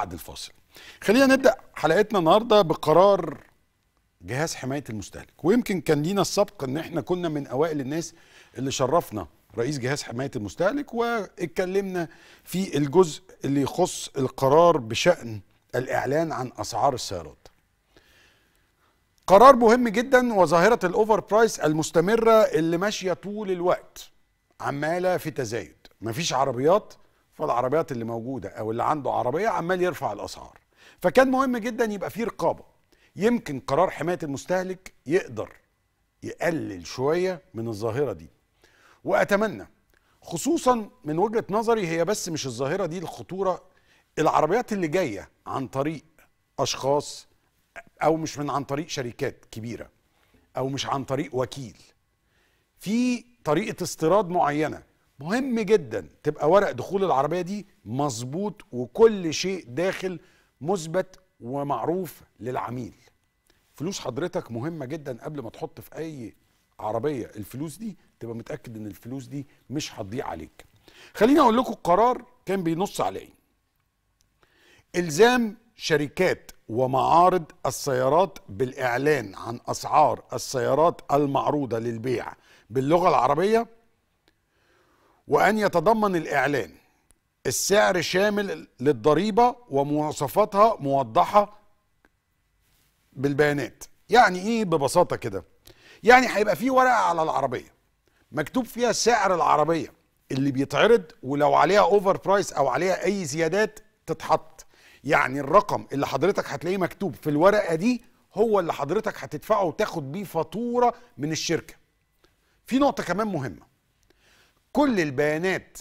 بعد الفاصل خلينا نبدا حلقتنا النهارده بقرار جهاز حمايه المستهلك ويمكن كان لينا السبق ان احنا كنا من اوائل الناس اللي شرفنا رئيس جهاز حمايه المستهلك واتكلمنا في الجزء اللي يخص القرار بشان الاعلان عن اسعار السيارات قرار مهم جدا وظاهره الاوفر برايس المستمره اللي ماشيه طول الوقت عماله في تزايد مفيش عربيات فالعربيات اللي موجوده او اللي عنده عربيه عمال يرفع الاسعار فكان مهم جدا يبقى فيه رقابه يمكن قرار حمايه المستهلك يقدر يقلل شويه من الظاهره دي واتمنى خصوصا من وجهه نظري هي بس مش الظاهره دي الخطوره العربيات اللي جايه عن طريق اشخاص او مش من عن طريق شركات كبيره او مش عن طريق وكيل في طريقه استيراد معينه مهم جدا تبقى ورق دخول العربيه دي مظبوط وكل شيء داخل مثبت ومعروف للعميل فلوس حضرتك مهمه جدا قبل ما تحط في اي عربيه الفلوس دي تبقى متاكد ان الفلوس دي مش هتضيع عليك خليني اقول لكم القرار كان بينص على ايه الزام شركات ومعارض السيارات بالاعلان عن اسعار السيارات المعروضه للبيع باللغه العربيه وأن يتضمن الإعلان السعر شامل للضريبة ومواصفاتها موضحة بالبيانات يعني إيه ببساطة كده يعني هيبقى في ورقة على العربية مكتوب فيها سعر العربية اللي بيتعرض ولو عليها اوفر برايس او عليها اي زيادات تتحط يعني الرقم اللي حضرتك هتلاقيه مكتوب في الورقه دي هو اللي حضرتك هتدفعه وتاخد بيه فاتوره من الشركه في نقطه كمان مهمه كل البيانات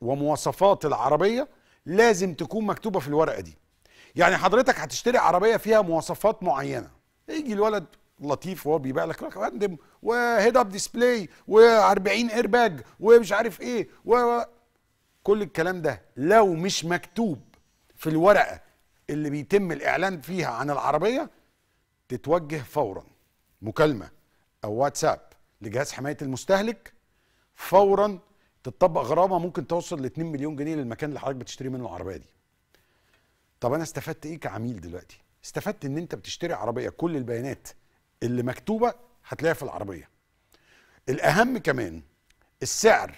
ومواصفات العربية لازم تكون مكتوبة في الورقة دي يعني حضرتك هتشتري عربية فيها مواصفات معينة يجي الولد لطيف وهو بيبيع لك يا فندم وهيد اب ديسبلاي و40 اير باج ومش عارف ايه و كل الكلام ده لو مش مكتوب في الورقه اللي بيتم الاعلان فيها عن العربيه تتوجه فورا مكالمه او واتساب لجهاز حمايه المستهلك فورا تتطبق غرامه ممكن توصل ل 2 مليون جنيه للمكان اللي حضرتك بتشتري منه العربيه دي طب انا استفدت ايه كعميل دلوقتي استفدت ان انت بتشتري عربيه كل البيانات اللي مكتوبه هتلاقيها في العربيه الاهم كمان السعر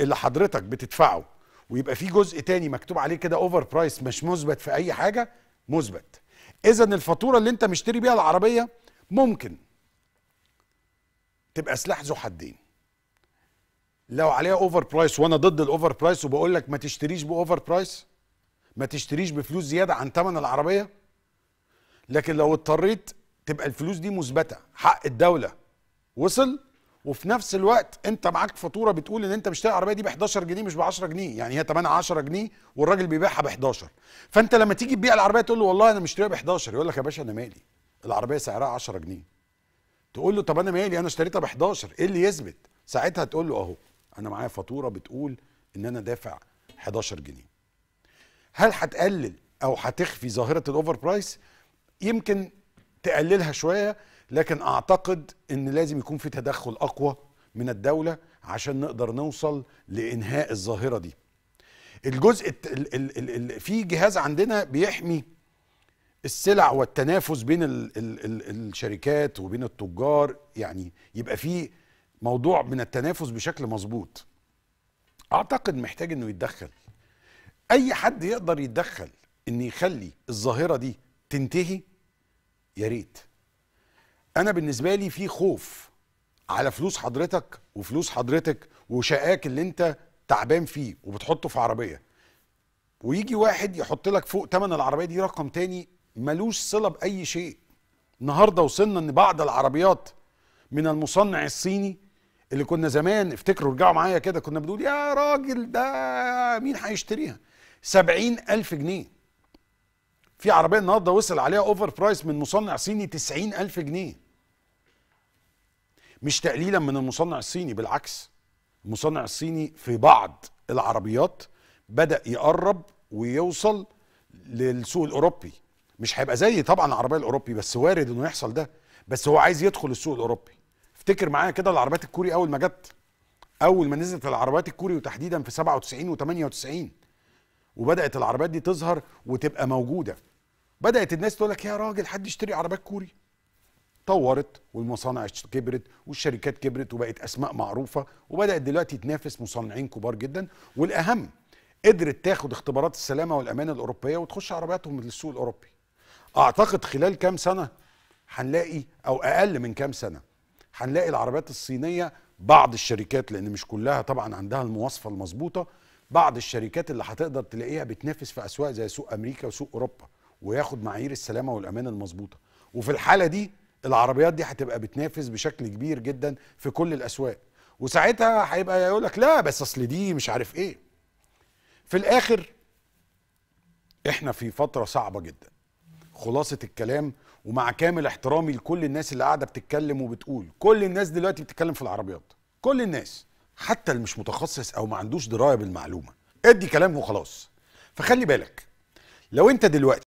اللي حضرتك بتدفعه ويبقى فيه جزء تاني مكتوب عليه كده اوفر برايس مش مثبت في اي حاجه مثبت اذا الفاتوره اللي انت مشتري بيها العربيه ممكن تبقى سلاح ذو حدين لو عليها اوفر برايس وانا ضد الاوفر برايس وبقول لك ما تشتريش باوفر برايس ما تشتريش بفلوس زياده عن ثمن العربيه لكن لو اضطريت تبقى الفلوس دي مثبته حق الدوله وصل وفي نفس الوقت انت معاك فاتوره بتقول ان انت مشتري العربيه دي ب 11 جنيه مش ب 10 جنيه يعني هي 8 10 جنيه والراجل بيبيعها ب 11 فانت لما تيجي تبيع العربيه تقول له والله انا مشتريها ب 11 يقول لك يا باشا انا مالي العربيه سعرها 10 جنيه تقول له طب انا مالي انا اشتريتها ب 11 ايه اللي يثبت ساعتها تقول له اهو انا معايا فاتوره بتقول ان انا دافع 11 جنيه هل هتقلل او هتخفي ظاهره الاوفر برايس يمكن تقللها شويه لكن اعتقد ان لازم يكون في تدخل اقوى من الدوله عشان نقدر نوصل لانهاء الظاهره دي الجزء ال ال ال ال في جهاز عندنا بيحمي السلع والتنافس بين ال ال ال الشركات وبين التجار يعني يبقى في موضوع من التنافس بشكل مظبوط اعتقد محتاج انه يتدخل اي حد يقدر يتدخل ان يخلي الظاهره دي تنتهي يا ريت انا بالنسبه لي في خوف على فلوس حضرتك وفلوس حضرتك وشقاك اللي انت تعبان فيه وبتحطه في عربيه ويجي واحد يحط لك فوق تمن العربيه دي رقم تاني ملوش صله باي شيء النهارده وصلنا ان بعض العربيات من المصنع الصيني اللي كنا زمان افتكروا رجعوا معايا كده كنا بنقول يا راجل ده مين هيشتريها سبعين ألف جنيه في عربية النهاردة وصل عليها أوفر برايس من مصنع صيني تسعين ألف جنيه مش تقليلا من المصنع الصيني بالعكس المصنع الصيني في بعض العربيات بدأ يقرب ويوصل للسوق الأوروبي مش هيبقى زي طبعا العربية الأوروبي بس وارد إنه يحصل ده بس هو عايز يدخل السوق الأوروبي افتكر معايا كده العربيات الكوري اول ما جت اول ما نزلت العربيات الكوري وتحديدا في 97 و98 وبدات العربيات دي تظهر وتبقى موجوده بدات الناس تقول لك يا راجل حد يشتري عربيات كوري طورت والمصانع كبرت والشركات كبرت وبقت اسماء معروفه وبدات دلوقتي تنافس مصنعين كبار جدا والاهم قدرت تاخد اختبارات السلامه والامان الاوروبيه وتخش عربياتهم للسوق الاوروبي اعتقد خلال كام سنه هنلاقي او اقل من كام سنه هنلاقي العربيات الصينيه بعض الشركات لان مش كلها طبعا عندها المواصفه المظبوطه بعض الشركات اللي هتقدر تلاقيها بتنافس في اسواق زي سوق امريكا وسوق اوروبا وياخد معايير السلامه والامان المظبوطه وفي الحاله دي العربيات دي هتبقى بتنافس بشكل كبير جدا في كل الاسواق وساعتها هيبقى يقول لك لا بس اصل دي مش عارف ايه في الاخر احنا في فتره صعبه جدا خلاصه الكلام ومع كامل احترامي لكل الناس اللي قاعده بتتكلم وبتقول كل الناس دلوقتي بتتكلم في العربيات كل الناس حتى اللي مش متخصص او ما عندوش درايه بالمعلومه ادي كلام وخلاص فخلي بالك لو انت دلوقتي